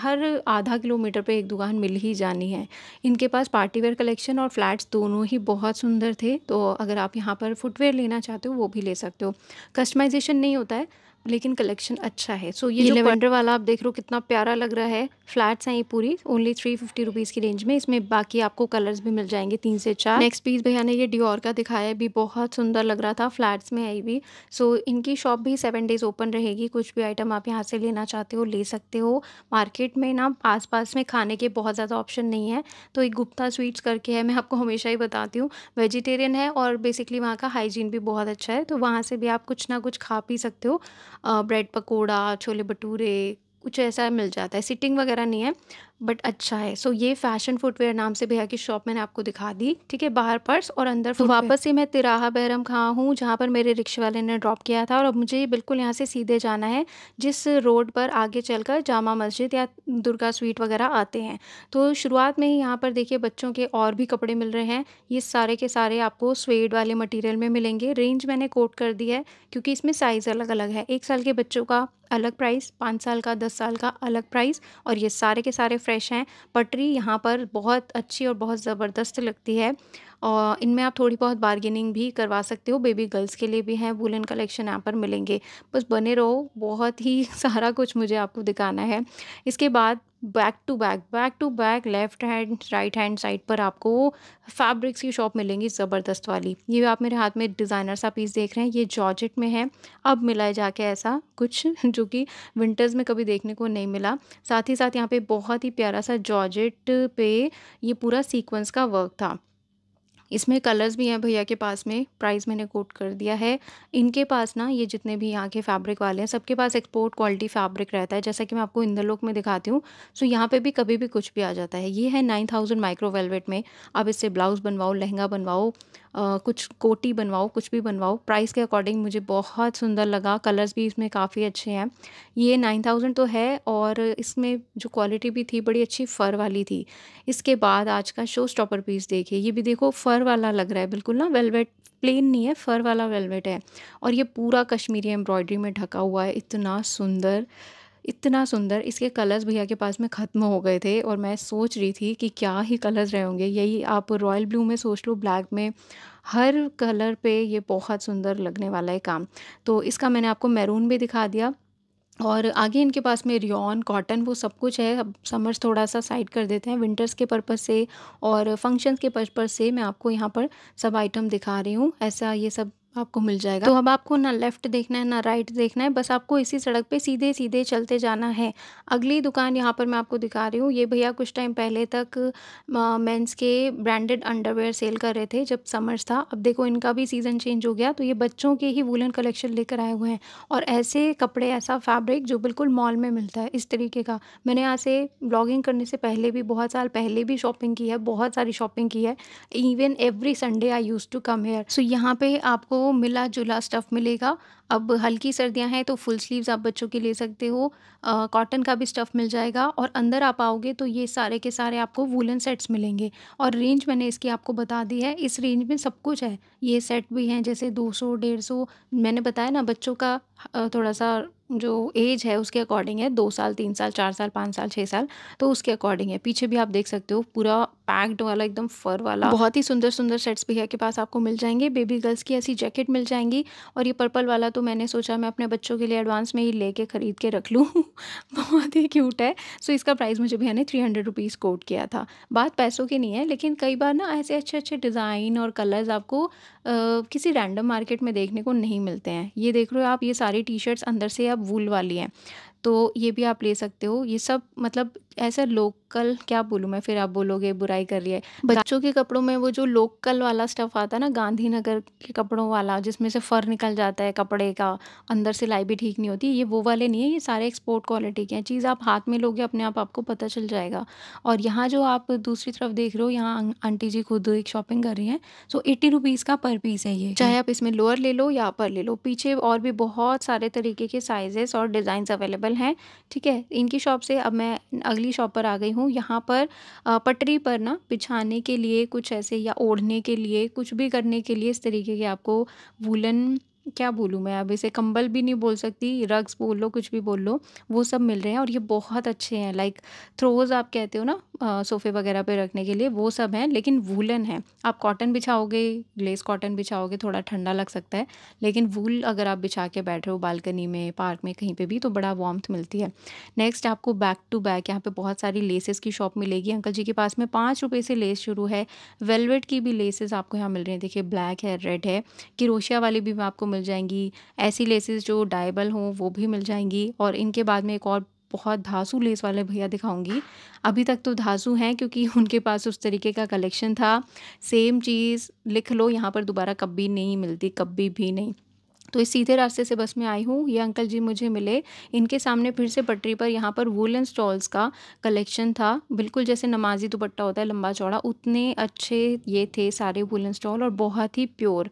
हर आधा किलोमीटर पर एक दुकान मिल ही जानी है इनके पास पार्टी वेयर कलेक्शन और फ्लैट्स दोनों ही बहुत सुंदर थे तो अगर आप यहाँ पर फुटवेयर लेना चाहते हो वो भी ले सकते हो कस्टमाइजेशन नहीं होता है लेकिन कलेक्शन अच्छा है सो so, ये, ये लेवेंडर वाला आप देख रहे हो कितना प्यारा लग रहा है फ्लैट्स हैं ये पूरी ओनली थ्री फिफ्टी रुपीज़ की रेंज में इसमें बाकी आपको कलर्स भी मिल जाएंगे तीन से चार नेक्स्ट पीस भैया ने ये डिओर का दिखाया भी बहुत सुंदर लग रहा था फ्लैट्स में आई भी सो so, इनकी शॉप भी सेवन डेज ओपन रहेगी कुछ भी आइटम आप यहाँ से लेना चाहते हो ले सकते हो मार्केट में ना पास में खाने के बहुत ज़्यादा ऑप्शन नहीं है तो एक गुप्ता स्वीट्स करके है मैं आपको हमेशा ही बताती हूँ वेजिटेरियन है और बेसिकली वहाँ का हाइजीन भी बहुत अच्छा है तो वहाँ से भी आप कुछ ना कुछ खा पी सकते हो ब्रेड पकौड़ा छोले भटूरे कुछ ऐसा मिल जाता है सिटिंग वगैरह नहीं है बट अच्छा है सो so, ये फैशन फुटवेयर नाम से भैया की शॉप मैंने आपको दिखा दी ठीक है बाहर पर्स और अंदर तो वापस से मैं तिराहा बैरम खां हूँ जहाँ पर मेरे रिक्शे वाले ने ड्रॉप किया था और अब मुझे बिल्कुल यहाँ से सीधे जाना है जिस रोड पर आगे चलकर जामा मस्जिद या दुर्गा स्वीट वगैरह आते हैं तो शुरुआत में ही यहाँ पर देखिए बच्चों के और भी कपड़े मिल रहे हैं ये सारे के सारे आपको स्वेड वाले मटीरियल में मिलेंगे रेंज मैंने कोट कर दी है क्योंकि इसमें साइज़ अलग अलग है एक साल के बच्चों का अलग प्राइस पाँच साल का दस साल का अलग प्राइस और ये सारे के सारे फ्रेश हैं पटरी यहाँ पर बहुत अच्छी और बहुत ज़बरदस्त लगती है और इनमें आप थोड़ी बहुत बार्गेनिंग भी करवा सकते हो बेबी गर्ल्स के लिए भी हैं वुलन कलेक्शन यहाँ पर मिलेंगे बस बने रहो बहुत ही सारा कुछ मुझे आपको दिखाना है इसके बाद back to back back to back left hand right hand side पर आपको फैब्रिक्स की शॉप मिलेंगी ज़बरदस्त वाली ये आप मेरे हाथ में डिज़ाइनर सा पीस देख रहे हैं ये जॉर्जेट में है अब मिला है जाके ऐसा कुछ जो कि विंटर्स में कभी देखने को नहीं मिला साथ ही साथ यहाँ पे बहुत ही प्यारा सा जॉर्जेट पे ये पूरा सीक्वेंस का वर्क था इसमें कलर्स भी हैं भैया के पास में प्राइस मैंने कोट कर दिया है इनके पास ना ये जितने भी यहाँ के फैब्रिक वाले हैं सबके पास एक्सपोर्ट क्वालिटी फैब्रिक रहता है जैसा कि मैं आपको इंदरलोक में दिखाती हूँ सो यहाँ पर भी कभी भी कुछ भी आ जाता है ये है नाइन थाउजेंड माइक्रोवेलवेट में आप इससे ब्लाउज़ बनवाओ लहंगा बनवाओ कुछ कोटी बनवाओ कुछ भी बनवाओ प्राइस के अकॉर्डिंग मुझे बहुत सुंदर लगा कलर्स भी इसमें काफ़ी अच्छे हैं ये नाइन थाउजेंड तो है और इसमें जो क्वालिटी भी थी बड़ी अच्छी फ़र वाली थी इसके बाद आज का शो स्टॉपर पीस देखिए ये भी देखो फ़र फ़र वाला लग रहा है बिल्कुल ना वेलवेट प्लेन नहीं है फ़र वाला वेलवेट है और ये पूरा कश्मीरी एम्ब्रॉयडरी में ढका हुआ है इतना सुंदर इतना सुंदर इसके कलर्स भैया के पास में ख़त्म हो गए थे और मैं सोच रही थी कि क्या ही कलर्स रहे होंगे यही आप रॉयल ब्लू में सोच लो ब्लैक में हर कलर पे ये बहुत सुंदर लगने वाला है काम तो इसका मैंने आपको मैरून भी दिखा दिया और आगे इनके पास में रियॉन कॉटन वो सब कुछ है अब समर्स थोड़ा सा साइड कर देते हैं विंटर्स के पर्पज़ से और फंक्शंस के पर्पज़ से मैं आपको यहाँ पर सब आइटम दिखा रही हूँ ऐसा ये सब आपको मिल जाएगा तो अब आपको ना लेफ़्ट देखना है ना राइट देखना है बस आपको इसी सड़क पे सीधे सीधे चलते जाना है अगली दुकान यहाँ पर मैं आपको दिखा रही हूँ ये भैया कुछ टाइम पहले तक मेंस के ब्रांडेड अंडरवेयर सेल कर रहे थे जब समर्स था अब देखो इनका भी सीज़न चेंज हो गया तो ये बच्चों के ही वूलन कलेक्शन लेकर आए हुए हैं और ऐसे कपड़े ऐसा फैब्रिक जो बिल्कुल मॉल में मिलता है इस तरीके का मैंने यहाँ से ब्लॉगिंग करने से पहले भी बहुत साल पहले भी शॉपिंग की है बहुत सारी शॉपिंग की है even every Sunday I use to come here so यहाँ पर आपको मिला जुला स्टफ़ मिलेगा अब हल्की सर्दियां हैं तो फुल स्लीव्स आप बच्चों के ले सकते हो कॉटन का भी स्टफ़ मिल जाएगा और अंदर आप आओगे तो ये सारे के सारे आपको वूलन सेट्स मिलेंगे और रेंज मैंने इसकी आपको बता दी है इस रेंज में सब कुछ है ये सेट भी हैं जैसे दो सौ डेढ़ सौ मैंने बताया ना बच्चों का थोड़ा सा जो एज है उसके अकॉर्डिंग है दो साल तीन साल चार साल पाँच साल छः साल तो उसके अकॉर्डिंग है पीछे भी आप देख सकते हो पूरा पैक्ड वाला एकदम फर वाला बहुत ही सुंदर सुंदर सेट्स भैया के पास आपको मिल जाएंगे बेबी गर्ल्स की ऐसी जैकेट मिल जाएंगी और ये पर्पल वाला तो तो मैंने सोचा मैं अपने बच्चों के लिए एडवांस में ही ले कर ख़रीद के रख लूँ बहुत ही क्यूट है सो इसका प्राइस मुझे भैया ने थ्री हंड्रेड रुपीज़ कोट किया था बात पैसों की नहीं है लेकिन कई बार ना ऐसे अच्छे अच्छे डिज़ाइन और कलर्स आपको आ, किसी रैंडम मार्केट में देखने को नहीं मिलते हैं ये देख रहे हो आप ये सारी टी शर्ट्स अंदर से आप वूल वाली हैं तो ये भी आप ले सकते हो ये सब मतलब ऐसा लोकल क्या बोलूँ मैं फिर आप बोलोगे बुराई कर रही है बच्चों के कपड़ों में वो जो लोकल वाला स्टफ़ आता है ना गांधीनगर के कपड़ों वाला जिसमें से फ़र निकल जाता है कपड़े का अंदर सिलाई भी ठीक नहीं होती ये वो वाले नहीं है ये सारे एक्सपोर्ट क्वालिटी के हैं चीज़ आप हाथ में लोगे अपने आप आपको पता चल जाएगा और यहाँ जो आप दूसरी तरफ देख रहे हो यहाँ अं, आंटी जी खुद एक शॉपिंग कर रही हैं सो एट्टी रुपीज़ का पर पीस है ये चाहे आप इसमें लोअर ले लो या अपर ले लो पीछे और भी बहुत सारे तरीके के साइजेस और डिजाइन अवेलेबल अंकल हैं ठीक है इनकी शॉप से अब मैं अगली शॉप पर आ गई हूँ यहाँ पर पटरी पर ना बिछाने के लिए कुछ ऐसे या ओढ़ने के लिए कुछ भी करने के लिए इस तरीके के आपको वूलन क्या बोलूँ मैं अब इसे कंबल भी नहीं बोल सकती रग्स बोल लो कुछ भी बोल लो वो सब मिल रहे हैं और ये बहुत अच्छे हैं लाइक थ्रोज आप कहते हो ना सोफ़े वगैरह पे रखने के लिए वो सब हैं लेकिन वूलन है आप कॉटन बिछाओगे ग्लेस कॉटन बिछाओगे थोड़ा ठंडा लग सकता है लेकिन वूल अगर आप बिछा के बैठ रहे हो बालकनी में पार्क में कहीं पर भी तो बड़ा वार्म्थ मिलती है नेक्स्ट आपको बैक टू बैक यहाँ पर बहुत सारी लेसेस की शॉप मिलेगी अंकल जी के पास में पाँच रुपये से लेस शुरू है वेलवेट की भी लेसेस आपको यहाँ मिल रही हैं देखिए ब्लैक है रेड है किरोशिया वाली भी मैं आपको मिल जाएंगी ऐसी लेसेस जो डाइबल हों वो भी मिल जाएंगी और इनके बाद में एक और बहुत धासु लेस वाले भैया दिखाऊंगी अभी तक तो धासु हैं क्योंकि उनके पास उस तरीके का कलेक्शन था सेम चीज़ लिख लो यहाँ पर दोबारा कभी नहीं मिलती कभी भी नहीं तो इस सीधे रास्ते से बस में आई हूँ ये अंकल जी मुझे मिले इनके सामने फिर से पटरी पर यहाँ पर वुलन स्टॉल्स का कलेक्शन था बिल्कुल जैसे नमाजी दुपट्टा होता है लंबा चौड़ा उतने अच्छे ये थे सारे वुलन स्टॉल और बहुत ही प्योर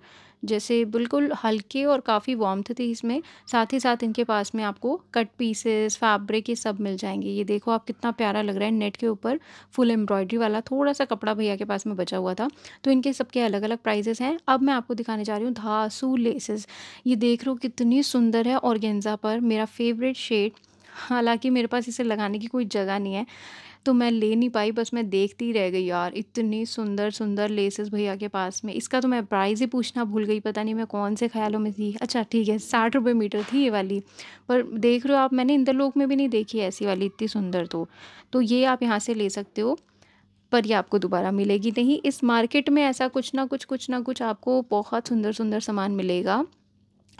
जैसे बिल्कुल हल्के और काफ़ी वार्मथ थी इसमें साथ ही साथ इनके पास में आपको कट पीसेस फैब्रिक ये सब मिल जाएंगे ये देखो आप कितना प्यारा लग रहा है नेट के ऊपर फुल एम्ब्रॉयडरी वाला थोड़ा सा कपड़ा भैया के पास में बचा हुआ था तो इनके सबके अलग अलग प्राइजेस हैं अब मैं आपको दिखाने जा रही हूँ धासू लेसेस ये देख रहे हो कितनी सुंदर है और पर मेरा फेवरेट शेड हालांकि मेरे पास इसे लगाने की कोई जगह नहीं है तो मैं ले नहीं पाई बस मैं देखती रह गई यार इतनी सुंदर सुंदर लेसेस भैया के पास में इसका तो मैं प्राइस ही पूछना भूल गई पता नहीं मैं कौन से ख्यालों में थी अच्छा ठीक है साठ रुपये मीटर थी ये वाली पर देख रहे हो आप मैंने इंदरलोक में भी नहीं देखी ऐसी वाली इतनी सुंदर तो, तो ये आप यहाँ से ले सकते हो पर ये आपको दोबारा मिलेगी नहीं इस मार्केट में ऐसा कुछ ना कुछ कुछ ना कुछ आपको बहुत सुंदर सुंदर सामान मिलेगा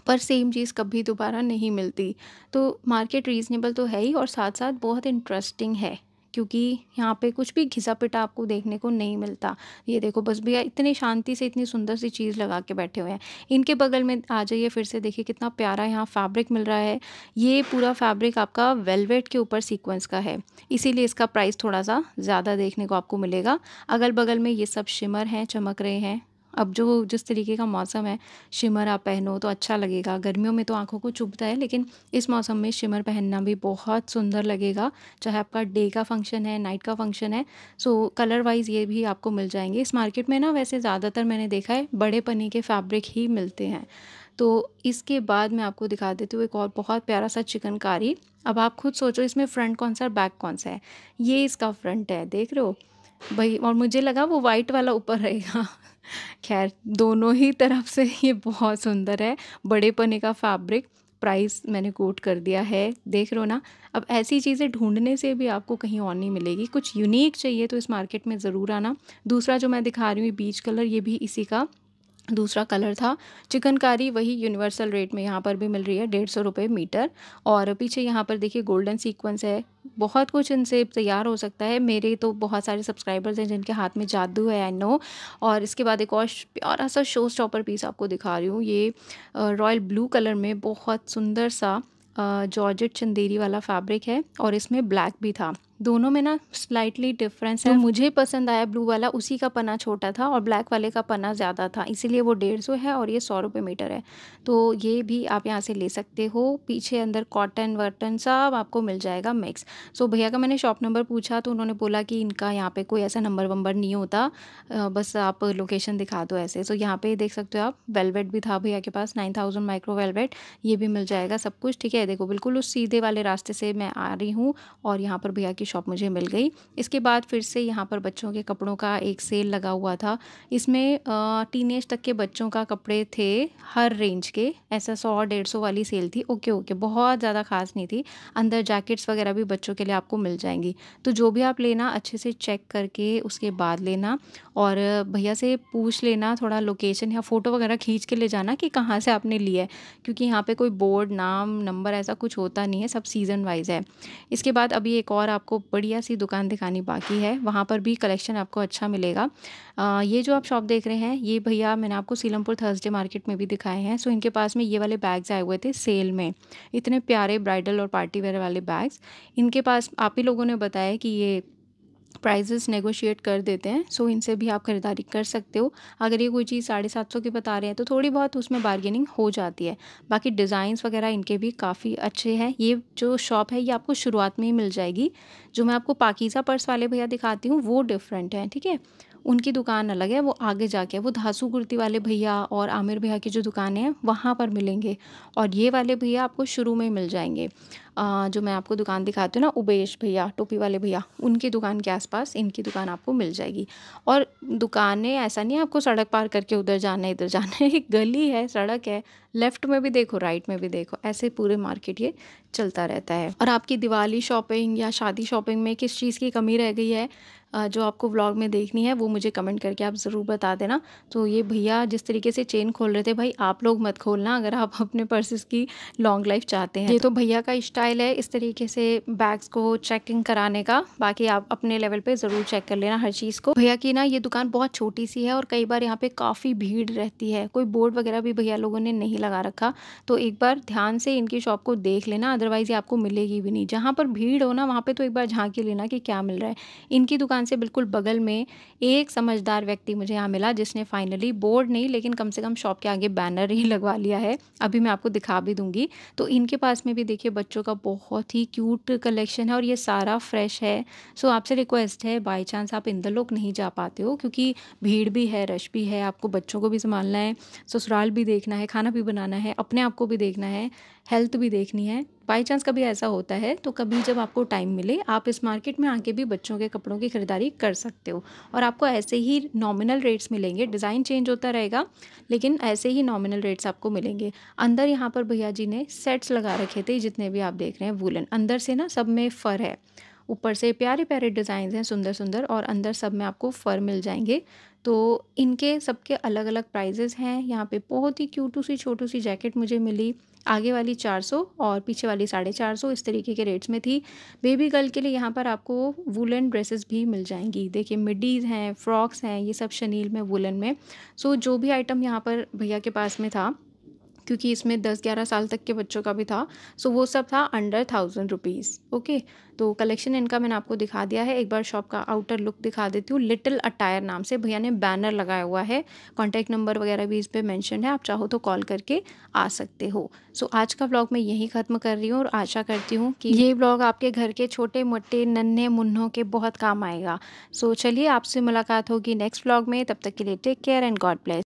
पर सेम चीज़ कभी दोबारा नहीं मिलती तो मार्केट रीज़नेबल तो है ही और साथ साथ बहुत इंटरेस्टिंग है क्योंकि यहाँ पे कुछ भी घिसा पिटा आपको देखने को नहीं मिलता ये देखो बस भैया इतनी शांति से इतनी सुंदर सी चीज़ लगा के बैठे हुए हैं इनके बगल में आ जाइए फिर से देखिए कितना प्यारा यहाँ फैब्रिक मिल रहा है ये पूरा फैब्रिक आपका वेलवेट के ऊपर सीक्वेंस का है इसीलिए इसका प्राइस थोड़ा सा ज़्यादा देखने को आपको मिलेगा अगल बगल में ये सब शिमर हैं चमक रहे हैं अब जो जिस तरीके का मौसम है शिमर आप पहनो तो अच्छा लगेगा गर्मियों में तो आंखों को चुभता है लेकिन इस मौसम में शिमर पहनना भी बहुत सुंदर लगेगा चाहे आपका डे का फंक्शन है नाइट का फंक्शन है सो कलर वाइज ये भी आपको मिल जाएंगे इस मार्केट में ना वैसे ज़्यादातर मैंने देखा है बड़े पनी के फैब्रिक ही मिलते हैं तो इसके बाद मैं आपको दिखा देती हूँ एक और बहुत प्यारा सा चिकनकारी अब आप खुद सोचो इसमें फ्रंट कौन सा और बैक कौन सा है ये इसका फ्रंट है देख रहे हो भाई और मुझे लगा वो वाइट वाला ऊपर रहेगा खैर दोनों ही तरफ से ये बहुत सुंदर है बड़े पने का फैब्रिक प्राइस मैंने कोट कर दिया है देख रहे हो ना अब ऐसी चीज़ें ढूंढने से भी आपको कहीं और नहीं मिलेगी कुछ यूनिक चाहिए तो इस मार्केट में ज़रूर आना दूसरा जो मैं दिखा रही हूँ बीच कलर ये भी इसी का दूसरा कलर था चिकनकारी वही यूनिवर्सल रेट में यहाँ पर भी मिल रही है डेढ़ सौ रुपये मीटर और पीछे यहाँ पर देखिए गोल्डन सीक्वेंस है बहुत कुछ इनसे तैयार हो सकता है मेरे तो बहुत सारे सब्सक्राइबर्स हैं जिनके हाथ में जादू है आई नो और इसके बाद एक और प्यारा सा शो स्टॉपर पीस आपको दिखा रही हूँ ये रॉयल ब्लू कलर में बहुत सुंदर सा जॉर्जेट चंदेरी वाला फैब्रिक है और इसमें ब्लैक भी था दोनों में ना स्लाइटली डिफरेंस तो है मुझे पसंद आया ब्लू वाला उसी का पना छोटा था और ब्लैक वाले का पना ज़्यादा था इसीलिए वो डेढ़ सौ है और ये सौ रुपये मीटर है तो ये भी आप यहाँ से ले सकते हो पीछे अंदर कॉटन वर्टन सब आपको मिल जाएगा मिक्स सो भैया का मैंने शॉप नंबर पूछा तो उन्होंने बोला कि इनका यहाँ पे कोई ऐसा नंबर वंबर नहीं होता बस आप लोकेशन दिखा दो ऐसे सो यहाँ पे देख सकते हो आप वेलवेट भी था भैया के पास नाइन थाउजेंड माइक्रो वेलवेट ये भी मिल जाएगा सब कुछ ठीक है देखो बिल्कुल उस सीधे वाले रास्ते से मैं आ रही हूँ और यहाँ पर भैया की शॉप मुझे मिल गई इसके बाद फिर से यहाँ पर बच्चों के कपड़ों का एक सेल लगा हुआ था इसमें टीन तक के बच्चों का कपड़े थे हर रेंज के ऐसा सौ डेढ़ सौ वाली सेल थी ओके ओके बहुत ज़्यादा ख़ास नहीं थी अंदर जैकेट्स वगैरह भी बच्चों के लिए आपको मिल जाएंगी तो जो भी आप लेना अच्छे से चेक करके उसके बाद लेना और भैया से पूछ लेना थोड़ा लोकेशन या फ़ोटो वगैरह खींच के ले जाना कि कहाँ से आपने लिया है क्योंकि यहाँ पे कोई बोर्ड नाम नंबर ऐसा कुछ होता नहीं है सब सीज़न वाइज है इसके बाद अभी एक और आपको बढ़िया सी दुकान दिखानी बाकी है वहाँ पर भी कलेक्शन आपको अच्छा मिलेगा आ, ये जो आप शॉप देख रहे हैं ये भैया मैंने आपको सीलमपुर थर्सडे मार्केट में भी दिखाए हैं सो इनके पास में ये वाले बैग्स आए हुए थे सेल में इतने प्यारे ब्राइडल और पार्टी वेयर वाले बैग्स इनके पास आप ही लोगों ने बताया कि ये प्राइजेस नेगोशिएट कर देते हैं सो इनसे भी आप ख़रीदारी कर सकते हो अगर ये कोई चीज़ साढ़े सात सौ की बता रहे हैं तो थोड़ी बहुत उसमें बार्गेनिंग हो जाती है बाकी डिज़ाइंस वगैरह इनके भी काफ़ी अच्छे हैं ये जो शॉप है ये आपको शुरुआत में ही मिल जाएगी जो मैं आपको पाकिज़ा पर्स वाले भैया दिखाती हूँ वो डिफरेंट हैं ठीक है उनकी दुकान अलग है वो आगे जाके वो धासू कुर्ती वाले भैया और आमिर भैया की जो दुकानें हैं वहाँ पर मिलेंगे और ये वाले भैया आपको शुरू में मिल जाएंगे आ, जो मैं आपको दुकान दिखाती हूँ ना उबेश भैया टोपी वाले भैया उनकी दुकान के आसपास इनकी दुकान आपको मिल जाएगी और दुकानें ऐसा नहीं है आपको सड़क पार करके उधर जाना है इधर जाना है एक गली है सड़क है लेफ़्ट में भी देखो राइट में भी देखो ऐसे पूरे मार्केट ये चलता रहता है और आपकी दिवाली शॉपिंग या शादी शॉपिंग में किस चीज़ की कमी रह गई है जो आपको व्लॉग में देखनी है वो मुझे कमेंट करके आप ज़रूर बता देना तो ये भैया जिस तरीके से चेन खोल रहे थे भाई आप लोग मत खोलना अगर आप अपने पर्सेस की लॉन्ग लाइफ चाहते हैं ये तो भैया का स्टाइल है इस तरीके से बैग्स को चेकिंग कराने का बाकी आप अपने लेवल पर ज़रूर चेक कर लेना हर चीज़ को भैया की ना ये दुकान बहुत छोटी सी है और कई बार यहाँ पर काफ़ी भीड़ रहती है कोई बोर्ड वगैरह भी भैया लोगों ने नहीं लगा रखा तो एक बार ध्यान से इनकी शॉप को देख लेना अदरवाइज़ ये आपको मिलेगी भी नहीं जहाँ पर भीड़ हो ना वहाँ पर तो एक बार झांकी लेना कि क्या मिल रहा है इनकी दुकान दुकान से बिल्कुल बगल में एक समझदार व्यक्ति मुझे यहाँ मिला जिसने फाइनली बोर्ड नहीं लेकिन कम से कम शॉप के आगे बैनर ही लगवा लिया है अभी मैं आपको दिखा भी दूंगी तो इनके पास में भी देखिए बच्चों का बहुत ही क्यूट कलेक्शन है और ये सारा फ्रेश है सो आपसे रिक्वेस्ट है बाई चांस आप इंदर लोग नहीं जा पाते हो क्योंकि भीड़ भी है रश भी है आपको बच्चों को भी संभालना है ससुराल भी देखना है खाना भी बनाना है अपने आप को भी देखना है हेल्थ भी देखनी है बाई चांस कभी ऐसा होता है तो कभी जब आपको टाइम मिले आप इस मार्केट में आके भी बच्चों के कपड़ों की ख़रीदारी कर सकते हो और आपको ऐसे ही नॉमिनल रेट्स मिलेंगे डिज़ाइन चेंज होता रहेगा लेकिन ऐसे ही नॉमिनल रेट्स आपको मिलेंगे अंदर यहाँ पर भैया जी ने सेट्स लगा रखे थे जितने भी आप देख रहे हैं वूलन अंदर से ना सब में फ़र है ऊपर से प्यारे प्यारे डिज़ाइन हैं सुंदर सुंदर और अंदर सब में आपको फ़र मिल जाएंगे तो इनके सबके अलग अलग प्राइजेज़ हैं यहाँ पे बहुत ही क्यूटू सी छोटू सी जैकेट मुझे मिली आगे वाली 400 और पीछे वाली साढ़े चार सौ इस तरीके के रेट्स में थी बेबी गर्ल के लिए यहाँ पर आपको वुलन ड्रेसेस भी मिल जाएंगी देखिए मिडीज़ हैं फ्रॉक्स हैं ये सब शनील में वुलन में सो जो भी आइटम यहाँ पर भैया के पास में था क्योंकि इसमें दस ग्यारह साल तक के बच्चों का भी था सो वो सब था अंडर थाउजेंड रुपीज़ ओके तो कलेक्शन इनका मैंने आपको दिखा दिया है एक बार शॉप का आउटर लुक दिखा देती हूँ लिटिल अटायर नाम से भैया ने बैनर लगाया हुआ है कॉन्टैक्ट नंबर वगैरह भी इस पर मैंशन है आप चाहो तो कॉल करके आ सकते हो सो so, आज का ब्लॉग मैं यही ख़त्म कर रही हूँ और आशा करती हूँ कि ये ब्लॉग आपके घर के छोटे मोटे नन्हे मुन्हों के बहुत काम आएगा सो so, चलिए आपसे मुलाकात होगी नेक्स्ट ब्लॉग में तब तक के लिए take care and God bless